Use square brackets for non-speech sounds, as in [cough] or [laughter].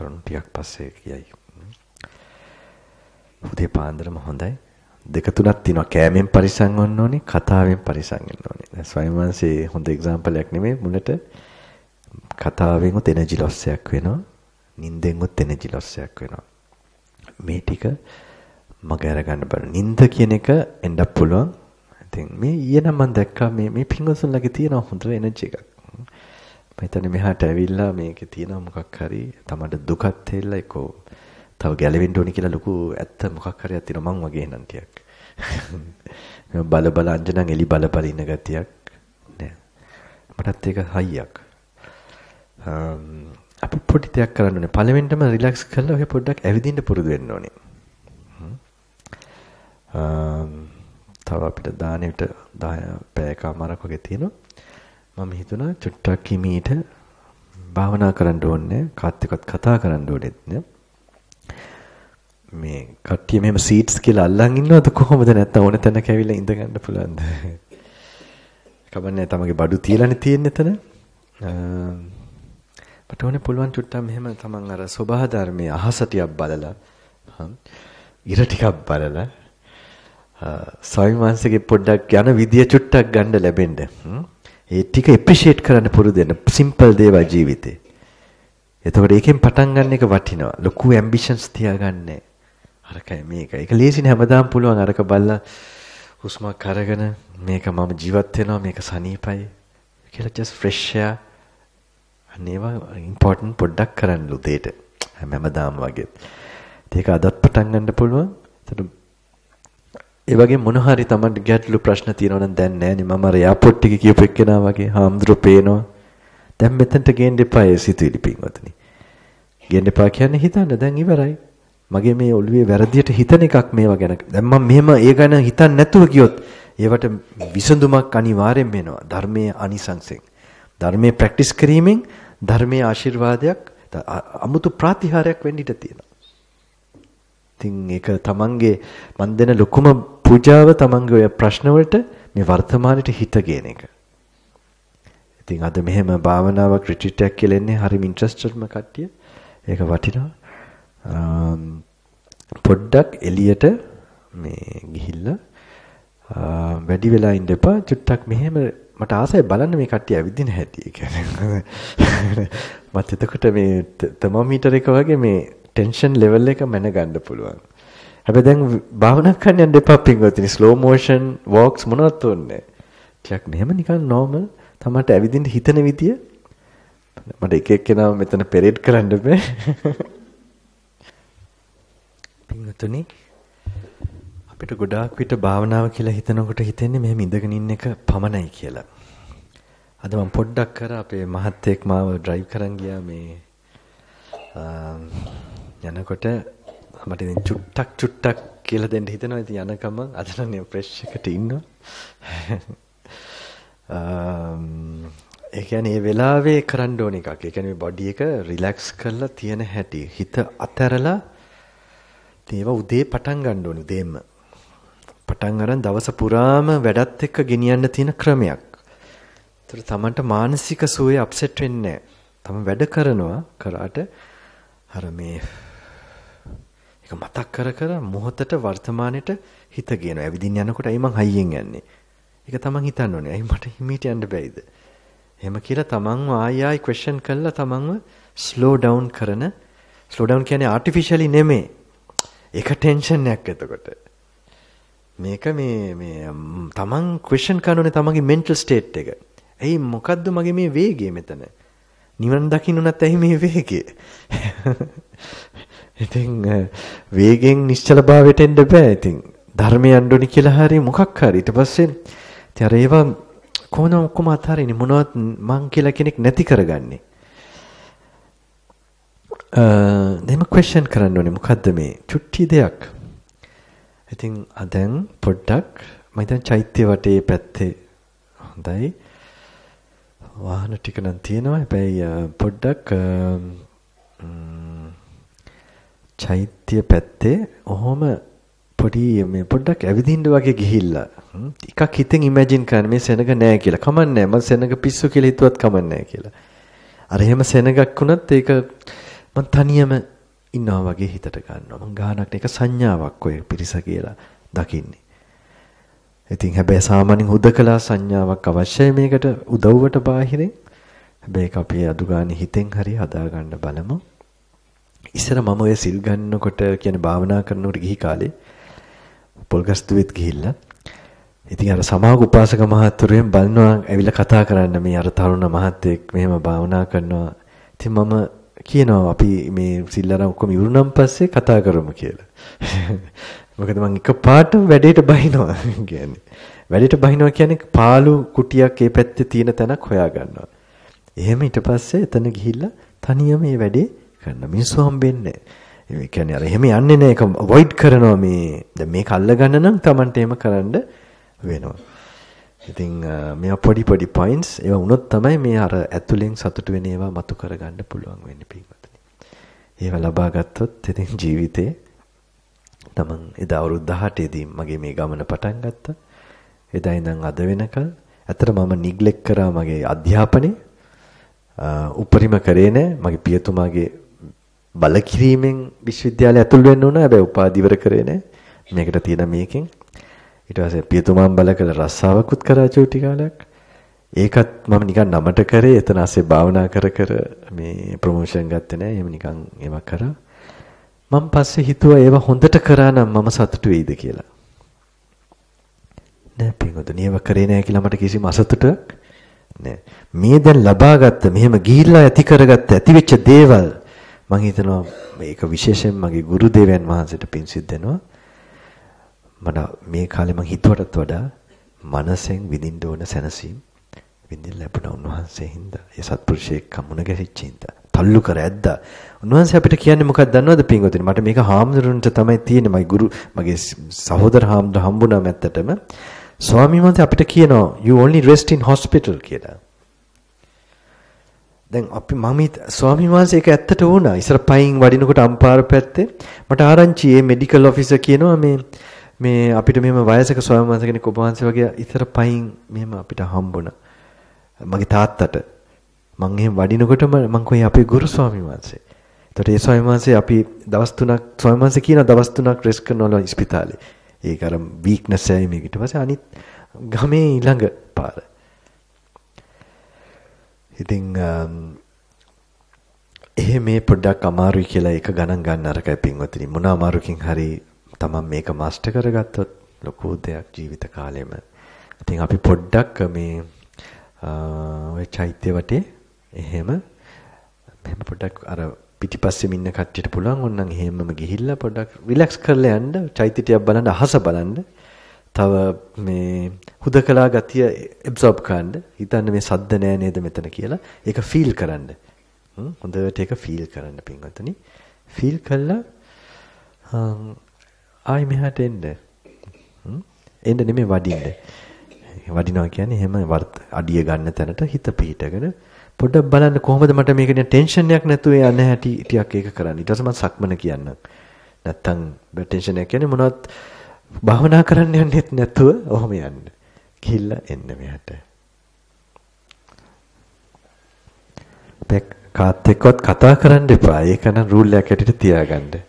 කරුණු ටිකක් පස්සේ කියයි. උදේ පාන්දරම හොඳයි. දෙක තුනක් තියෙනවා. කෑමෙන් පරිසම් වෙන්න ඕනේ, කතාවෙන් පරිසම් වෙන්න ඕනේ. දැන් ස්වයංවංශයේ හොඳ එක්සැම්පල් එකක් නෙමෙයි මුලට කතාවෙන් උත් එනර්ජි ලොස් එකක් වෙනවා. නින්දෙන් උත් එනර්ජි ලොස් එකක් වෙනවා. මේ ටික මග අරගන්න බෑ. නින්ද කියන එක එන්න පුළුවන්. ඉතින් මේ ඊය නම් මම දැක්කා මේ මේ පිංගුසුන්ලගේ තියෙන හොඳ එනර්ජි එකක්. මම හිතන්නේ මෙහාට ඇවිල්ලා මේකේ තියෙනවා මොකක් හරි තමට දුකත් තෙල්ලා ඒකෝ තව ගැලවෙන්න ඕනි කියලා ලොකු ඇත්ත මොකක් හරියක් තියෙනවා මං වගේ නන් ටිකක්. [laughs] බල බල අංජනන් එලි බල බල ඉන්න ගතියක් නෑ. මටත් ඒක හයියක්. අපි පොඩි දෙයක් කරන්න ඕනේ. පළවෙනිටම රිලැක්ස් කරලා ඔය පොඩ්ඩක් ඇවිදින්න පුරුදු වෙන්න ඕනේ. තව අපිට දානෙට 10 පැයකමාරක් වගේ තියෙනවා. මම හිතුණා චුට්ටක් කිමීට භාවනා කරන්න ඕනේ කාත් එක්කත් කතා කරන්න ඕනෙත් නේ මේ කට්ටිය මෙහෙම සීට්ස් කියලා අල්ලන් ඉන්නවද කොහොමද නැත්තම් ඕන තැනක ඇවිල්ලා ඉඳ ගන්න පුළුවන්ද කමන්නේ තමගේ බඩු තියලානේ තියෙන්නේ එතන මට ඕනේ පුළුවන් චුට්ටක් මෙහෙම තමන් අර සබහා ධර්මයේ අහස ටිකක් බලලා ඉර ටිකක් බලලා ස්වාමීන් වහන්සේගේ පොඩ්ඩක් යන විදිය චුට්ටක් ගන්න ලැබෙන්න ඒ ටික ඇප්‍රීෂিয়েට් කරන්න පුරුදු වෙන සිම්පල් දේවල් ජීවිතේ. එතකොට ඒකෙන් පටන් ගන්න එක වටිනවා. ලොකු ඇම්බිෂන්ස් තියාගන්නේ. අරකයි මේක. ඒක ලේසි නෑ හැමදාම පුළුවන් අරක බලලා හුස්මක් අරගෙන මේක මම ජීවත් වෙනවා මේක සනීපයි කියලා just fresh air අනේවා important පොඩ්ඩක් කරන්න උදේට හැමදාම වගේ. ඒක අදත් පටන් ගන්න පුළුවන්. එතකොට ඒ වගේ මොන හරි Tamanට ගැටලු ප්‍රශ්න තියෙනවා නම් දැන් නෑනේ මම අර එයාපෝට් එකේ කියපු එක්කෙනා වගේ හාමුදුරු පේනවා දැන් මෙතනට ගේන්න එපා ඒ සිතුවිලි පින්වතුනි ගේන්න එපා කියන්නේ හිතන්න දැන් ඉවරයි මගේ මේ ඔළුවේ වැරදියට හිතන එකක් මේවා ගැන දැන් මම මෙහෙම ඒ ගැන හිතන්නේ නැතුව ගියොත් ඒවට විසඳුමක් අනිවාර්යෙන් වෙනවා ධර්මයේ අනිසංසෙන් ධර්මයේ ප්‍රැක්ටිස් කිරීමෙන් ධර්මයේ ආශිර්වාදයක් අමුතු ප්‍රතිහාරයක් වෙන්න ඉඩ තියෙනවා ඉතින් ඒක තමන්ගේ මන් දෙන ලොකුම පූජාව තමන්ගේ ඔය ප්‍රශ්නවලට මේ වර්තමානෙට හිත ගේන එක. ඉතින් අද මෙහෙම භාවනාවක් රිට්‍රීට් එකක් කියලා එන්නේ හරිම ඉන්ට්‍රස්ටඩ්ම කට්ටිය. ඒක වටිනවා. පොඩ්ඩක් එළියට මේ ගිහිල්ලා වැඩි වෙලා ඉන්න එපා. චුට්ටක් මෙහෙම මට ආසයි බලන්න මේ කට්ටිය ඇවිදින හැටි. ඒ කියන්නේ මට එතකොට මේ තර්මෝමීටර එක වගේ මේ ටෙන්ෂන් ලෙවල් එක මැනගන්න පුළුවන්. හැබැයි දැන් භාවනා කරන්න යන්න එපා පින්වත්නි. slow motion walks මොනවත් ඕනේ ටිකක් මෙහෙම නිකන් normal තමයි ඇවිදින්න හිතන විදිය. මට එක එක්කෙනා මෙතන පෙරේඩ් කරන්න බෑ. [laughs] පින්වත්නි අපිට ගොඩාක් විට භාවනාව කියලා හිතනකොට හිතෙන්නේ මෙහෙම ඉඳගෙන ඉන්න එක පමණයි කියලා. අද මම පොඩ්ඩක් කර අපේ මහත්තයෙක් මාව ඩ්‍රයිව් කරන් ගියා මේ යනකොට මට ඉතින් චුට්ටක් චුට්ටක් කියලා දෙන්න හිතෙනවා. ඉතින් යනකම අද නම් ෆ්‍රෙෂ් එකට ඉන්නවා. [laughs] ඒ කියන්නේ මේ වෙලාවේ කරන්න ඕන එකක්. ඒ කියන්නේ බඩි එක රිලැක්ස් කරලා තියෙන හැටි. හිත අතරලා ඒවා උදේ පටන් ගන්න ඕනේ උදේම. පටන් අරන් දවස පුරාම වැඩත් එක්ක ගෙනියන්න තියෙන ක්‍රමයක්. ඒතර තමන්ට මානසික සුවය අප්සෙට් වෙන්නේ නැහැ. තම වැඩ කරනවා කරාට අර මේ ඒක මතක් කර කර මොහොතට වර්තමානෙට හිත ගේනවා. ඇවිදින්න යනකොට අයි මං හයියෙන් යන්නේ. ඒක තමන් හිතන්න ඕනේ. අයි මට හිමීට යන්න බැයිද? එහෙම කියලා තමන්ව ආයි ආයි ක්වෙස්චන් කරලා තමන්ව slow down කරන slow down කියන්නේ artificially නෙමෙයි. ඒක ටෙන්ෂන් එකක් එතකොට. මේක මේ මේ තමන් ක්වෙස්චන් කරනෝනේ තමන්ගේ මෙන්ටල් ස්ටේට් එක. ඇයි මොකද්ද මගේ මේ වේගය මෙතන? නිවන් දකින්න නැත් ඇයි මේ වේගය? [laughs] ඉතින් වේගෙන් නිශ්චලභාවයට එන්න බෑ. ඉතින් ධර්මය යන්න කියලා හරි මොකක් හරි. ඊට පස්සේ ඉතින් අර ඒවා කොහොම ඔක්කොම අතාරින්නේ මොනවත් මං කියලා කෙනෙක් නැති කරගන්නේ. අ දෙම ක්වෙස්චන් කරන්න ඕනේ මොකද්ද මේ චුට්ටි දෙයක්. ඉතින් අදන් පොඩ්ඩක් මම හිතන්නේ චෛත්‍ය වටේ පැත්තේ හොඳයි. වාහන ටික නම් තියෙනවා. හැබැයි පොඩ්ඩක් චෛත්‍ය පැත්තේ ඔහොම පොඩි මේ පොඩ්ඩක් ඇවිදින්න වගේ ගිහිල්ලා ටිකක් හිතෙන් ඉමේජින් කරන්න මේ සෙනඟ නෑ කියලා. කමන්නේ මම සෙනඟ පිස්සු කියලා හිතුවත් කමන්නේ කියලා. අර එහෙම සෙනඟක් වුණත් ඒක මම තනියම ඉන්නවා වගේ හිතට ගන්නවා. මම ගානක් එක සංඥාවක් ඔය පිරිස කියලා දකින්නේ. ඉතින් හැබැයි සාමාන්‍යයෙන් හුදකලා සංඥාවක් අවශ්‍යයි මේකට උදව්වට බාහිරින්. හැබැයි ඒක අපේ අදුගානේ හිතෙන් හරි හදාගන්න බලමු. ඉස්සර මම ඔය සිල් ගන්නකොට කියන්නේ භාවනා කරනකොට ගිහි කාලේ පොල්ගස්තුවෙත් ගිහිල්ලා ඉතින් අර සමාග උපාසක මහත්වරුෙන් බලනවා ඇවිල්ලා කතා කරන්න මේ අර තරුණ මහත්තයෙක් මෙහෙම භාවනා කරනවා. ඉතින් මම කියනවා අපි මේ සිල්ලරම් ඔක්කොම ඉවරුනම් පස්සේ කතා කරමු කියලා. [laughs] මොකද මං එකපාරටම වැඩේට බහිනවා [laughs] කියන්නේ. වැඩේට බහිනවා කියන්නේ පාළු කුටියක් ඒ පැත්තේ තියෙන තැනක් හොයා ගන්නවා. එහෙම ඊට පස්සේ එතන ගිහිල්ලා තනියම මේ වැඩේ කරන මිනිස්සු හම්බෙන්නේ. ඒ කියන්නේ අර එහෙම යන්නේ නැහැ. ඒක අවොයිඩ් කරනවා මේ. දැන් මේක අල්ලගන්න නම් Tamanට එහෙම කරන්න වෙනවා. ඉතින් මේ පොඩි පොඩි පොයින්ට්ස් ඒවා වුණොත් තමයි මේ අර ඇතුලෙන් සතුට වෙන ඒවා මතු කරගන්න පුළුවන් වෙන්නේ පින්වත්නි. ඒවා ලබා ගත්තොත් ඉතින් ජීවිතේ තමන් එදා අවුරුදු 18 දී මගේ මේ ගමන පටන් ගත්තා. එදා ඉඳන් අද වෙනකල් ඇත්තට මම නිග්ලෙක්ට් කරා මගේ අධ්‍යාපනය. උපරිම කරේ නෑ මගේ පියතුමාගේ බලකිරීමෙන් විශ්වවිද්‍යාලය ඇතුල් වෙන්න ඕන හැබැයි උපාධිවර කරේ නැහැ මේකට තියෙන මේකෙන් ඊට පස්සේ පියතුමන් බල කළ රස්සාවකුත් කරා චූටි කාලයක් ඒකත් මම නිකන් නමට කරේ එතන ASCII භාවනා කර කර මේ ප්‍රොමෝෂන් ගත්තේ නැහැ එහෙම නිකන් ඒවා කරා මම පස්සේ හිතුවා ඒවා හොඳට කරා නම් මම සතුටු වෙයිද කියලා නෑ පින්වතුනි ඒව කරේ නෑ කියලා මට කිසිම අසතුටක් නෑ මේ දැන් ලබාගත්ත මෙහෙම ගිහිල්ලා ඇති කරගත්ත ඇතිවෙච්ච දේවල් මම හිතනවා මේක විශේෂයෙන් මගේ ගුරු දේවයන් වහන්සේට පින් සිද්ධ වෙනවා. මට මේ කාලේ මම හිතුවටත් වඩා මනසෙන් විඳින්න ඕන සැනසීම විඳින්න ලැබුණා උන්වහන්සේ හින්දා. ඒ සත්පුරුෂයෙක් කමුණ ගැහිච්ච හින්දා. තල්ලු කර ඇද්ද උන්වහන්සේ අපිට කියන්නේ මොකක්ද දන්නවද පින්වතුනි මට මේක හාමුදුරන්ට තමයි තියෙන්නේ මගේ ගුරු මගේ සහෝදර හාමුදුර හම්බුණා මැත්තටම ස්වාමීන් වහන්සේ අපිට කියනවා you only rest in hospital කියලා දැන් අපි මම ස්වාමීන් වහන්සේ ඒක ඇත්තට වුණා. ඉස්සර පයින් වඩිනකොට අම්පාර පැත්තේ මට ආරංචි ඒ මෙඩිකල් ඔෆිසර් කියනවා මේ මේ අපිට මෙහෙම වයසක ස්වාමීන් වහන්සේ කෙනෙක් ඔබ වහන්සේ වගේ ඉස්සර පයින් මෙහෙම අපිට හම්බුණා. මගේ තාත්තට මම එහෙම වඩිනකොටම මම කොහේ අපේ ගුරු ස්වාමීන් වහන්සේ. එතකොට ඒ ස්වාමීන් වහන්සේ අපි දවස් තුනක් ස්වාමීන් වහන්සේ කියන දවස් තුනක් රෙස්ට් කරනවා ඉස්පිතාලේ. ඒක අර වීක්නස් එකයි මේක. ඊට පස්සේ අනිත් ගමේ ඊළඟ පාර. ඉතින් එහෙ මේ පොඩ්ඩක් අමාරුයි කියලා ඒක ගණන් ගන්න අරකයි පින්වත්නි. මොන අමාරුකින් හරි තමන් මේක මාස්ටර් කරගත්තොත් ලොකු දෙයක් ජීවිත කාලෙම. ඉතින් අපි පොඩ්ඩක් මේ ඔය චෛත්‍ය වටේ එහෙම මෙහෙම පොඩ්ඩක් අර පිටිපස්සෙම ඉන්න කට්ටියට පුළුවන් ඕනනම් එහෙමම ගිහිල්ලා පොඩ්ඩක් රිලැක්ස් කරලා යන්න චෛත්‍යටියක් බලන්න අහස බලන්න තව මේ හුදකලා ගතිය ඇබ්සෝබ් කරන්න හිතන්න මේ සද්ද නෑ නේද මෙතන කියලා ඒක ෆීල් කරන්න හොඳට ඒක ෆීල් කරන්න පින්වත්නි ෆීල් කළා ආයි මෙහාට එන්න එන්න නෙමෙයි වඩින්න වඩිනවා කියන්නේ එහෙම අඩිය ගන්න තැනට හිත පිහිටගෙන පොඩ්ඩක් බලන්න කොහොමද මට මේක නිකන් ටෙන්ෂන් එකක් නැතුව යන්න හැටි ටිකක් ඒක කරන්න ඊට පස්සේ මම සක්මන කියන්නම් නැත්තම් ටෙන්ෂන් එකක් කියන්නේ මොනවත් භවනා කරන්න යන්නෙත් නැතුව ඔහොම යන්න. ගිහිල්ලා එන්න මෙහාට. පැක් කාත් එක්කවත් කතා කරන්න එපා. ඒක නම් රූල් එකක් ඇටියට තියාගන්න.